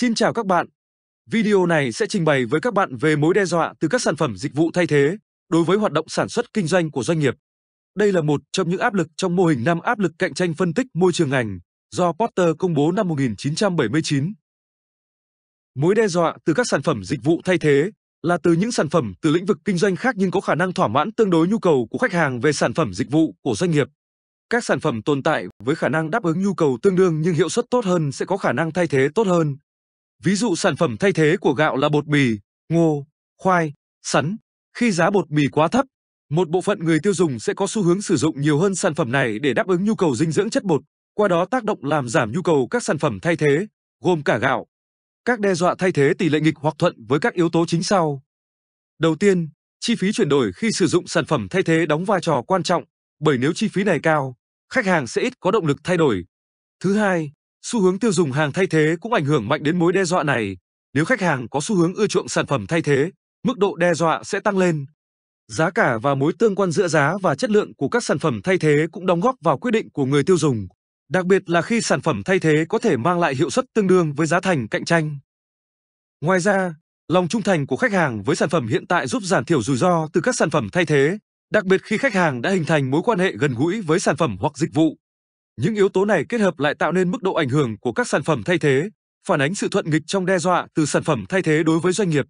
Xin chào các bạn. Video này sẽ trình bày với các bạn về mối đe dọa từ các sản phẩm dịch vụ thay thế đối với hoạt động sản xuất kinh doanh của doanh nghiệp. Đây là một trong những áp lực trong mô hình năm áp lực cạnh tranh phân tích môi trường ngành do Porter công bố năm 1979. Mối đe dọa từ các sản phẩm dịch vụ thay thế là từ những sản phẩm từ lĩnh vực kinh doanh khác nhưng có khả năng thỏa mãn tương đối nhu cầu của khách hàng về sản phẩm dịch vụ của doanh nghiệp. Các sản phẩm tồn tại với khả năng đáp ứng nhu cầu tương đương nhưng hiệu suất tốt hơn sẽ có khả năng thay thế tốt hơn, Ví dụ sản phẩm thay thế của gạo là bột mì, ngô, khoai, sắn. Khi giá bột mì quá thấp, một bộ phận người tiêu dùng sẽ có xu hướng sử dụng nhiều hơn sản phẩm này để đáp ứng nhu cầu dinh dưỡng chất bột, qua đó tác động làm giảm nhu cầu các sản phẩm thay thế, gồm cả gạo. Các đe dọa thay thế tỷ lệ nghịch hoặc thuận với các yếu tố chính sau. Đầu tiên, chi phí chuyển đổi khi sử dụng sản phẩm thay thế đóng vai trò quan trọng, bởi nếu chi phí này cao, khách hàng sẽ ít có động lực thay đổi. Thứ hai, xu hướng tiêu dùng hàng thay thế cũng ảnh hưởng mạnh đến mối đe dọa này. Nếu khách hàng có xu hướng ưa chuộng sản phẩm thay thế, mức độ đe dọa sẽ tăng lên. Giá cả và mối tương quan giữa giá và chất lượng của các sản phẩm thay thế cũng đóng góp vào quyết định của người tiêu dùng, đặc biệt là khi sản phẩm thay thế có thể mang lại hiệu suất tương đương với giá thành cạnh tranh. Ngoài ra, lòng trung thành của khách hàng với sản phẩm hiện tại giúp giảm thiểu rủi ro từ các sản phẩm thay thế, đặc biệt khi khách hàng đã hình thành mối quan hệ gần gũi với sản phẩm hoặc dịch vụ. Những yếu tố này kết hợp lại tạo nên mức độ ảnh hưởng của các sản phẩm thay thế, phản ánh sự thuận nghịch trong đe dọa từ sản phẩm thay thế đối với doanh nghiệp.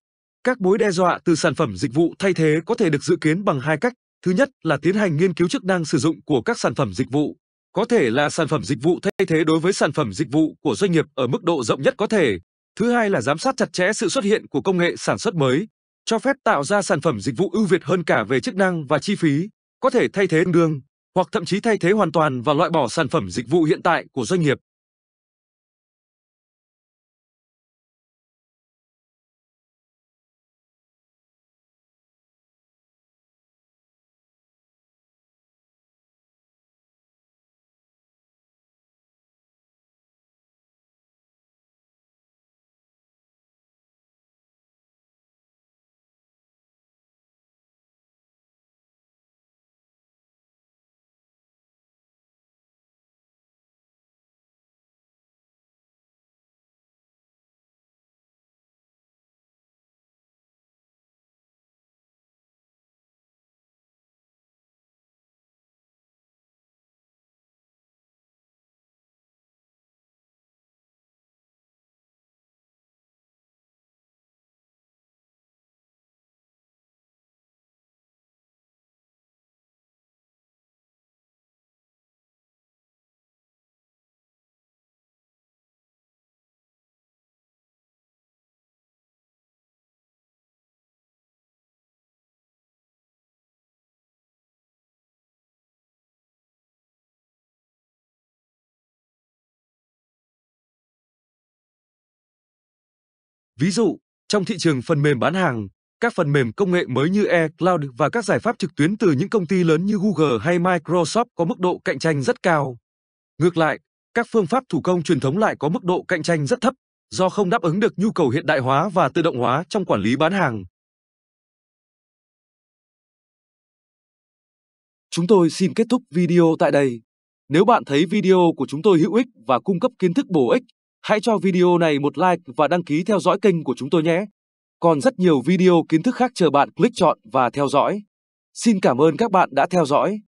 Các mối đe dọa từ sản phẩm dịch vụ thay thế có thể được dự kiến bằng hai cách. Thứ nhất là tiến hành nghiên cứu chức năng sử dụng của các sản phẩm dịch vụ. Có thể là sản phẩm dịch vụ thay thế đối với sản phẩm dịch vụ của doanh nghiệp ở mức độ rộng nhất có thể. Thứ hai là giám sát chặt chẽ sự xuất hiện của công nghệ sản xuất mới, cho phép tạo ra sản phẩm dịch vụ ưu việt hơn cả về chức năng và chi phí, có thể thay thế đương hoặc thậm chí thay thế hoàn toàn và loại bỏ sản phẩm dịch vụ hiện tại của doanh nghiệp. Ví dụ, trong thị trường phần mềm bán hàng, các phần mềm công nghệ mới như eCloud và các giải pháp trực tuyến từ những công ty lớn như Google hay Microsoft có mức độ cạnh tranh rất cao. Ngược lại, các phương pháp thủ công truyền thống lại có mức độ cạnh tranh rất thấp do không đáp ứng được nhu cầu hiện đại hóa và tự động hóa trong quản lý bán hàng. Chúng tôi xin kết thúc video tại đây. Nếu bạn thấy video của chúng tôi hữu ích và cung cấp kiến thức bổ ích Hãy cho video này một like và đăng ký theo dõi kênh của chúng tôi nhé. Còn rất nhiều video kiến thức khác chờ bạn click chọn và theo dõi. Xin cảm ơn các bạn đã theo dõi.